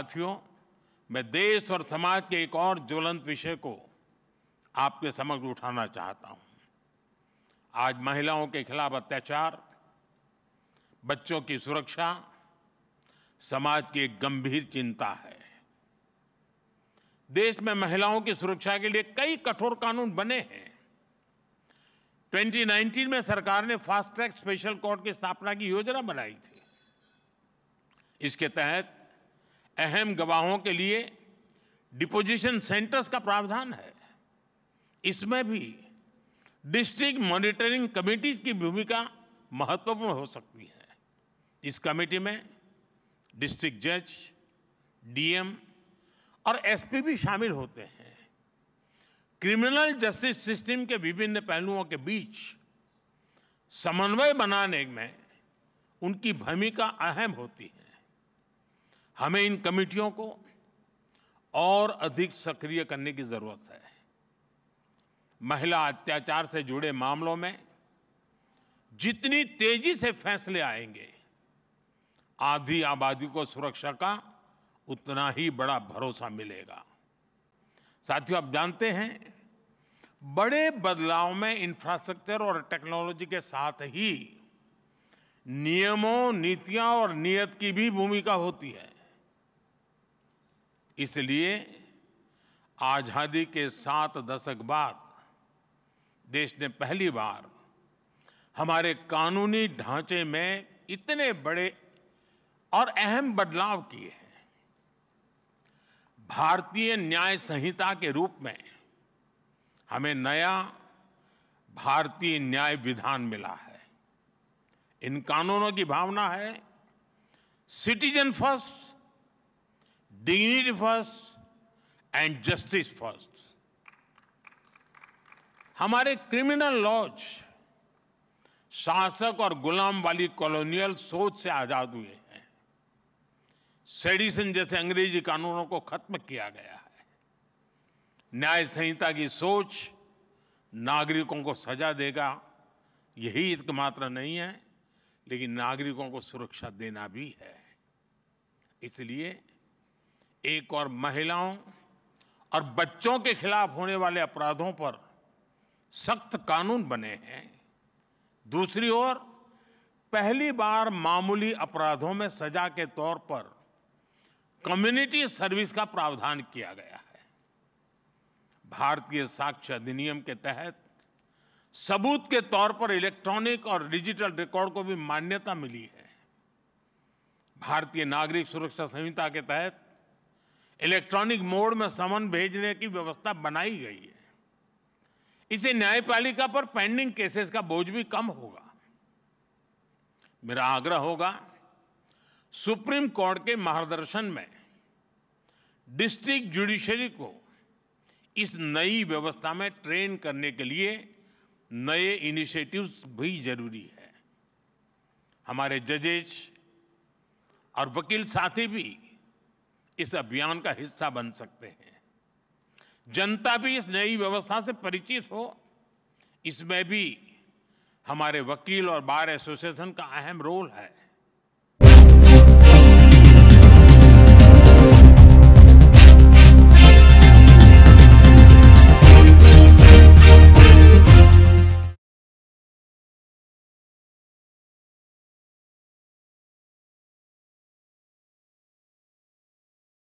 साथियों मैं देश और समाज के एक और ज्वलंत विषय को आपके समक्ष उठाना चाहता हूं आज महिलाओं के खिलाफ अत्याचार बच्चों की सुरक्षा समाज की एक गंभीर चिंता है देश में महिलाओं की सुरक्षा के लिए कई कठोर कानून बने हैं 2019 में सरकार ने फास्ट ट्रैक स्पेशल कोर्ट की स्थापना की योजना बनाई थी इसके तहत अहम गवाहों के लिए डिपोजिशन सेंटर्स का प्रावधान है इसमें भी डिस्ट्रिक्ट मॉनिटरिंग कमेटीज की भूमिका महत्वपूर्ण हो सकती है इस कमेटी में डिस्ट्रिक्ट जज डीएम और एसपी भी शामिल होते हैं क्रिमिनल जस्टिस सिस्टम के विभिन्न पहलुओं के बीच समन्वय बनाने में उनकी भूमिका अहम होती है हमें इन कमेटियों को और अधिक सक्रिय करने की जरूरत है महिला अत्याचार से जुड़े मामलों में जितनी तेजी से फैसले आएंगे आधी आबादी को सुरक्षा का उतना ही बड़ा भरोसा मिलेगा साथियों आप जानते हैं बड़े बदलाव में इंफ्रास्ट्रक्चर और टेक्नोलॉजी के साथ ही नियमों नीतियां और नियत की भी भूमिका होती है इसलिए आज़ादी के सात दशक बाद देश ने पहली बार हमारे कानूनी ढांचे में इतने बड़े और अहम बदलाव किए हैं भारतीय न्याय संहिता के रूप में हमें नया भारतीय न्याय विधान मिला है इन कानूनों की भावना है citizen first dignity first and justice first हमारे क्रिमिनल लॉज शासक और गुलाम वाली कॉलोनियल सोच से आजाद हुए हैं सेडिसन जैसे अंग्रेजी कानूनों को खत्म किया गया है न्याय संहिता की सोच नागरिकों को सजा देगा यही एकमात्र नहीं है लेकिन नागरिकों को सुरक्षा देना भी है इसलिए एक और महिलाओं और बच्चों के खिलाफ होने वाले अपराधों पर सख्त कानून बने हैं दूसरी ओर पहली बार मामूली अपराधों में सजा के तौर पर कम्युनिटी सर्विस का प्रावधान किया गया है भारतीय साक्ष्य अधिनियम के तहत सबूत के तौर पर इलेक्ट्रॉनिक और डिजिटल रिकॉर्ड को भी मान्यता मिली है भारतीय नागरिक सुरक्षा संहिता के तहत इलेक्ट्रॉनिक मोड में समन भेजने की व्यवस्था बनाई गई है इसे न्यायपालिका पर पेंडिंग केसेस का बोझ भी कम होगा मेरा आग्रह होगा सुप्रीम कोर्ट के मार्गदर्शन में डिस्ट्रिक्ट जुडिशरी को इस नई व्यवस्था में ट्रेन करने के लिए नए इनिशिएटिव्स भी जरूरी है हमारे जजेज और वकील साथी भी इस अभियान का हिस्सा बन सकते हैं जनता भी इस नई व्यवस्था से परिचित हो इसमें भी हमारे वकील और बार एसोसिएशन का अहम रोल है